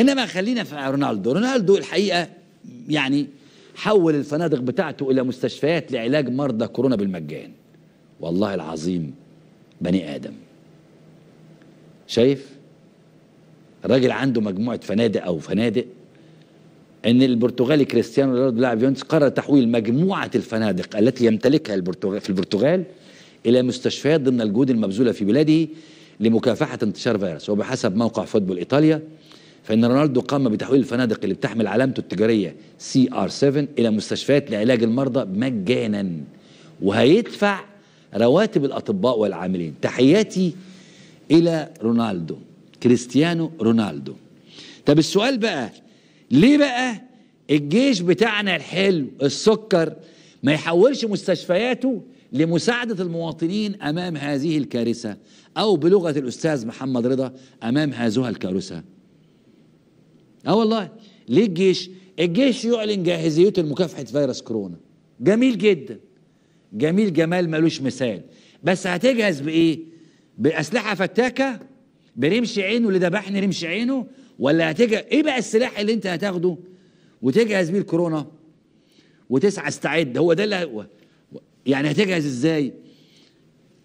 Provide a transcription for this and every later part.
انما خلينا في رونالدو رونالدو الحقيقه يعني حول الفنادق بتاعته الى مستشفيات لعلاج مرضى كورونا بالمجان والله العظيم بني ادم شايف الراجل عنده مجموعه فنادق او فنادق ان البرتغالي كريستيانو رونالدو لاعب يونس قرر تحويل مجموعه الفنادق التي يمتلكها البرتغال في البرتغال الى مستشفيات ضمن الجهود المبذوله في بلاده لمكافحه انتشار فيروس وبحسب موقع فوتبول ايطاليا فإن رونالدو قام بتحويل الفنادق اللي بتحمل علامته التجارية سي ار 7 إلى مستشفيات لعلاج المرضى مجانا وهيدفع رواتب الأطباء والعاملين تحياتي إلى رونالدو كريستيانو رونالدو طب السؤال بقى ليه بقى الجيش بتاعنا الحلو السكر ما يحولش مستشفياته لمساعدة المواطنين أمام هذه الكارثة أو بلغة الأستاذ محمد رضا أمام هذه الكارثة اه والله ليه الجيش الجيش يعلن جاهزيته لمكافحه فيروس كورونا جميل جدا جميل جمال ملوش مثال بس هتجهز بايه باسلحه فتاكه برمش عينه اللي ذبحني رمش عينه ولا هتجهز ايه بقى السلاح اللي انت هتاخده وتجهز بيه الكورونا وتسعى استعد هو ده اللي يعني هتجهز ازاي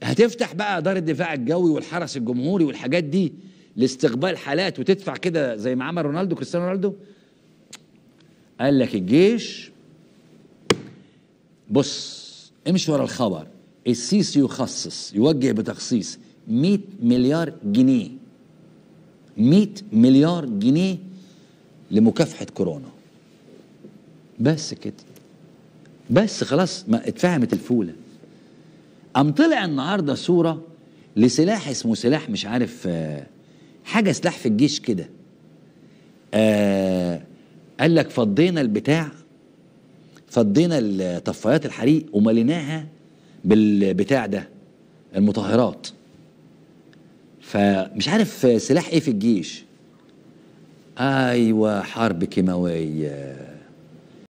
هتفتح بقى دار الدفاع الجوي والحرس الجمهوري والحاجات دي لاستقبال حالات وتدفع كده زي ما عمل رونالدو كريستيانو رونالدو قال لك الجيش بص امشي ورا الخبر السيسي يخصص يوجه بتخصيص 100 مليار جنيه 100 مليار جنيه لمكافحه كورونا بس كده بس خلاص ما اتفهمت الفوله قام طلع النهارده صوره لسلاح اسمه سلاح مش عارف آه حاجه سلاح في الجيش كده آه قال لك فضينا البتاع فضينا طفايات الحريق ومليناها بالبتاع ده المطهرات فمش عارف سلاح ايه في الجيش ايوه حرب كيماويه